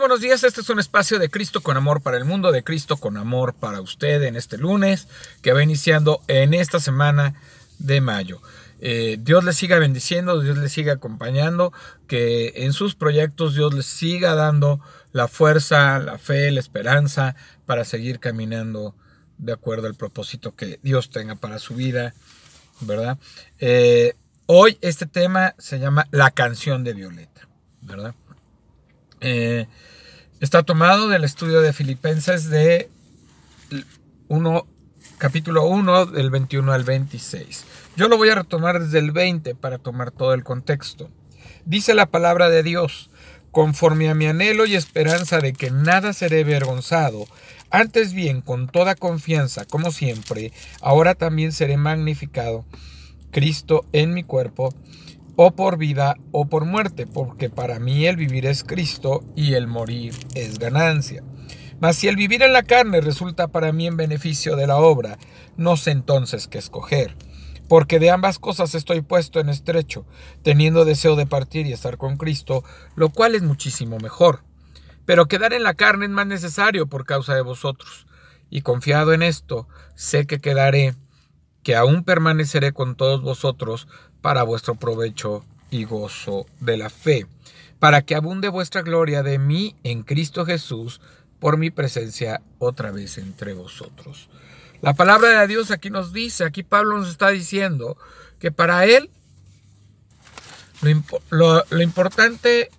buenos días, este es un espacio de Cristo con amor para el mundo, de Cristo con amor para usted en este lunes que va iniciando en esta semana de mayo. Eh, Dios le siga bendiciendo, Dios le siga acompañando, que en sus proyectos Dios les siga dando la fuerza, la fe, la esperanza para seguir caminando de acuerdo al propósito que Dios tenga para su vida, ¿verdad? Eh, hoy este tema se llama La canción de Violeta, ¿verdad? Eh, está tomado del estudio de Filipenses de 1, capítulo 1, del 21 al 26. Yo lo voy a retomar desde el 20 para tomar todo el contexto. Dice la palabra de Dios, conforme a mi anhelo y esperanza de que nada seré avergonzado, antes bien, con toda confianza, como siempre, ahora también seré magnificado, Cristo en mi cuerpo, o por vida o por muerte, porque para mí el vivir es Cristo y el morir es ganancia. Mas si el vivir en la carne resulta para mí en beneficio de la obra, no sé entonces qué escoger, porque de ambas cosas estoy puesto en estrecho, teniendo deseo de partir y estar con Cristo, lo cual es muchísimo mejor. Pero quedar en la carne es más necesario por causa de vosotros, y confiado en esto, sé que quedaré, que aún permaneceré con todos vosotros para vuestro provecho y gozo de la fe, para que abunde vuestra gloria de mí en Cristo Jesús por mi presencia otra vez entre vosotros. La palabra de Dios aquí nos dice, aquí Pablo nos está diciendo que para él lo, importante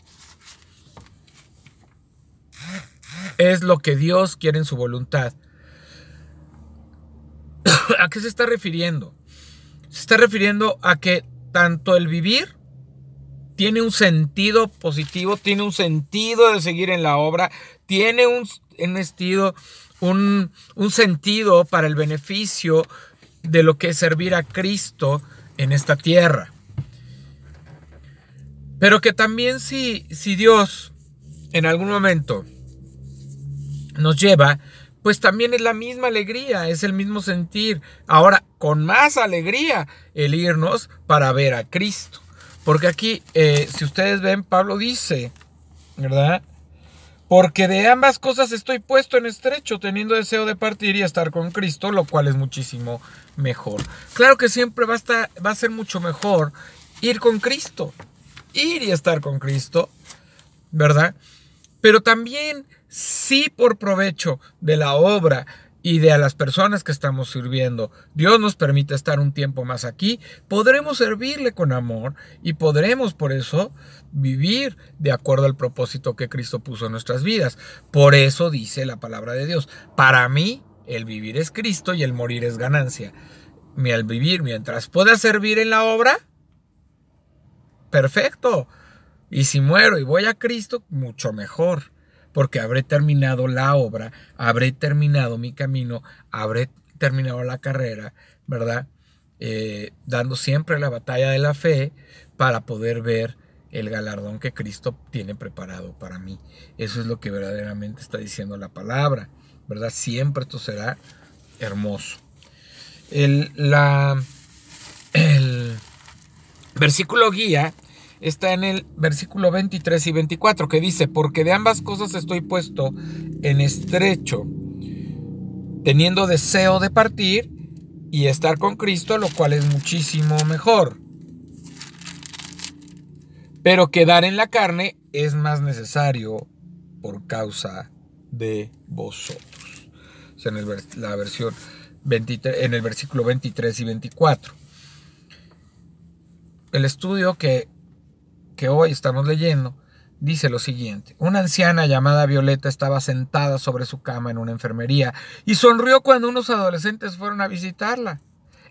es lo que Dios quiere en su voluntad. ¿A qué se está refiriendo? Se está refiriendo a que tanto el vivir tiene un sentido positivo, tiene un sentido de seguir en la obra, tiene un, un, sentido para el beneficio de lo que es servir a Cristo en esta tierra. Pero que también si, si Dios en algún momento nos lleva pues también es la misma alegría, es el mismo sentir. Ahora, con más alegría, el irnos para ver a Cristo. Porque aquí, eh, si ustedes ven, Pablo dice, ¿verdad? Porque de ambas cosas estoy puesto en estrecho, teniendo deseo de partir y estar con Cristo, lo cual es muchísimo mejor. Claro que siempre va a, estar, va a ser mucho mejor ir con Cristo, ir y estar con Cristo, ¿verdad? Pero también si por provecho de la obra y de a las personas que estamos sirviendo, Dios nos permite estar un tiempo más aquí, podremos servirle con amor y podremos por eso vivir de acuerdo al propósito que Cristo puso en nuestras vidas. Por eso dice la palabra de Dios, para mí el vivir es Cristo y el morir es ganancia. Mi al vivir, mientras pueda servir en la obra, perfecto. Y si muero y voy a Cristo, mucho mejor porque habré terminado la obra, habré terminado mi camino, habré terminado la carrera, ¿verdad? Eh, dando siempre la batalla de la fe para poder ver el galardón que Cristo tiene preparado para mí. Eso es lo que verdaderamente está diciendo la palabra, ¿verdad? Siempre esto será hermoso. El, la, el versículo guía está en el versículo 23 y 24 que dice, porque de ambas cosas estoy puesto en estrecho, teniendo deseo de partir y estar con Cristo, lo cual es muchísimo mejor. Pero quedar en la carne es más necesario por causa de vosotros. en la versión en el versículo 23 y 24. El estudio que que hoy estamos leyendo, dice lo siguiente. Una anciana llamada Violeta estaba sentada sobre su cama en una enfermería y sonrió cuando unos adolescentes fueron a visitarla.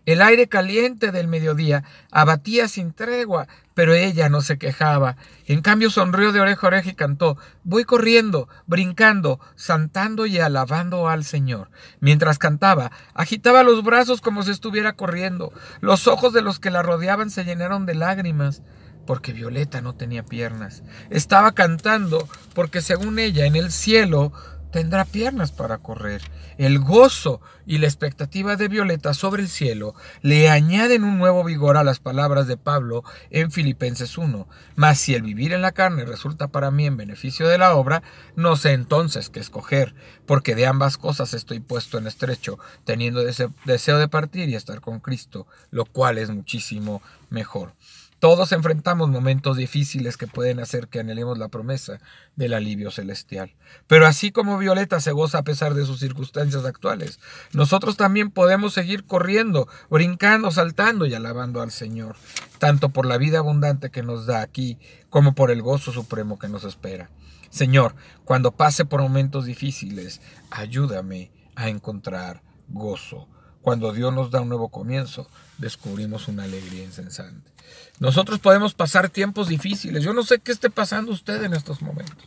El aire caliente del mediodía abatía sin tregua, pero ella no se quejaba. En cambio sonrió de oreja a oreja y cantó, voy corriendo, brincando, saltando y alabando al Señor. Mientras cantaba, agitaba los brazos como si estuviera corriendo. Los ojos de los que la rodeaban se llenaron de lágrimas porque Violeta no tenía piernas. Estaba cantando porque según ella en el cielo tendrá piernas para correr. El gozo y la expectativa de Violeta sobre el cielo le añaden un nuevo vigor a las palabras de Pablo en Filipenses 1. Mas si el vivir en la carne resulta para mí en beneficio de la obra, no sé entonces qué escoger, porque de ambas cosas estoy puesto en estrecho, teniendo deseo de partir y estar con Cristo, lo cual es muchísimo mejor. Todos enfrentamos momentos difíciles que pueden hacer que anhelemos la promesa del alivio celestial. Pero así como Violeta se goza a pesar de sus circunstancias actuales, nosotros también podemos seguir corriendo, brincando, saltando y alabando al Señor, tanto por la vida abundante que nos da aquí como por el gozo supremo que nos espera. Señor, cuando pase por momentos difíciles, ayúdame a encontrar gozo cuando Dios nos da un nuevo comienzo, descubrimos una alegría insensante. Nosotros podemos pasar tiempos difíciles. Yo no sé qué esté pasando usted en estos momentos,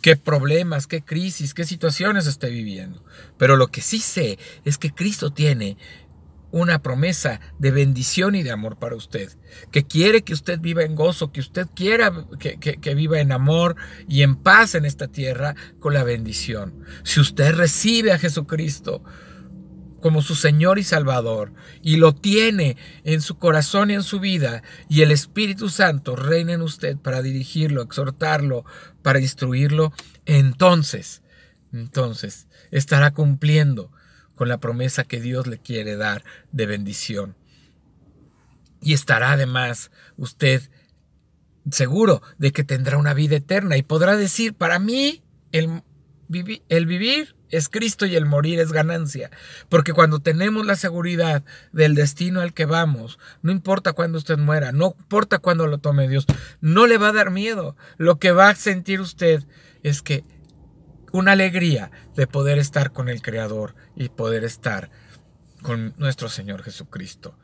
qué problemas, qué crisis, qué situaciones esté viviendo. Pero lo que sí sé es que Cristo tiene una promesa de bendición y de amor para usted, que quiere que usted viva en gozo, que usted quiera que, que, viva en amor y en paz en esta tierra con la bendición. Si usted recibe a Jesucristo, como su Señor y Salvador, y lo tiene en su corazón y en su vida, y el Espíritu Santo reina en usted para dirigirlo, exhortarlo, para instruirlo, entonces, entonces estará cumpliendo con la promesa que Dios le quiere dar de bendición. Y estará además usted seguro de que tendrá una vida eterna y podrá decir, para mí, el, el vivir es Cristo y el morir es ganancia. Porque cuando tenemos la seguridad del destino al que vamos, no importa cuándo usted muera, no importa cuándo lo tome Dios, no le va a dar miedo. Lo que va a sentir usted es que una alegría de poder estar con el Creador y poder estar con nuestro Señor Jesucristo,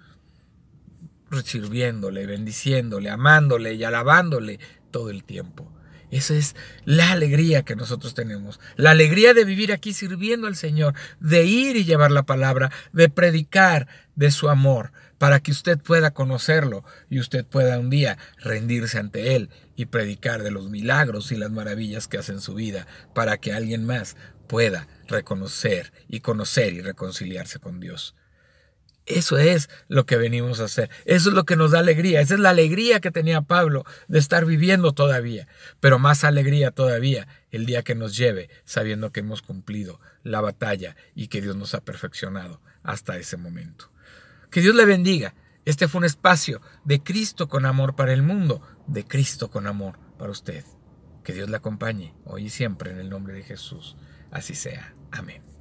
sirviéndole, bendiciéndole, amándole y alabándole todo el tiempo. Esa es la alegría que nosotros tenemos. La alegría de vivir aquí sirviendo al Señor, de ir y llevar la palabra, de predicar de su amor, para que usted pueda conocerlo y usted pueda un día rendirse ante Él y predicar de los milagros y las maravillas que hace en su vida, para que alguien más pueda reconocer y conocer y reconciliarse con Dios. Eso es lo que venimos a hacer. Eso es lo que nos da alegría. Esa es la alegría que tenía Pablo de estar viviendo todavía. Pero más alegría todavía el día que nos lleve sabiendo que hemos cumplido la batalla y que Dios nos ha perfeccionado hasta ese momento. Que Dios le bendiga. Este fue un espacio de Cristo con amor para el mundo, de Cristo con amor para usted. Que Dios le acompañe hoy y siempre en el nombre de Jesús. Así sea. Amén.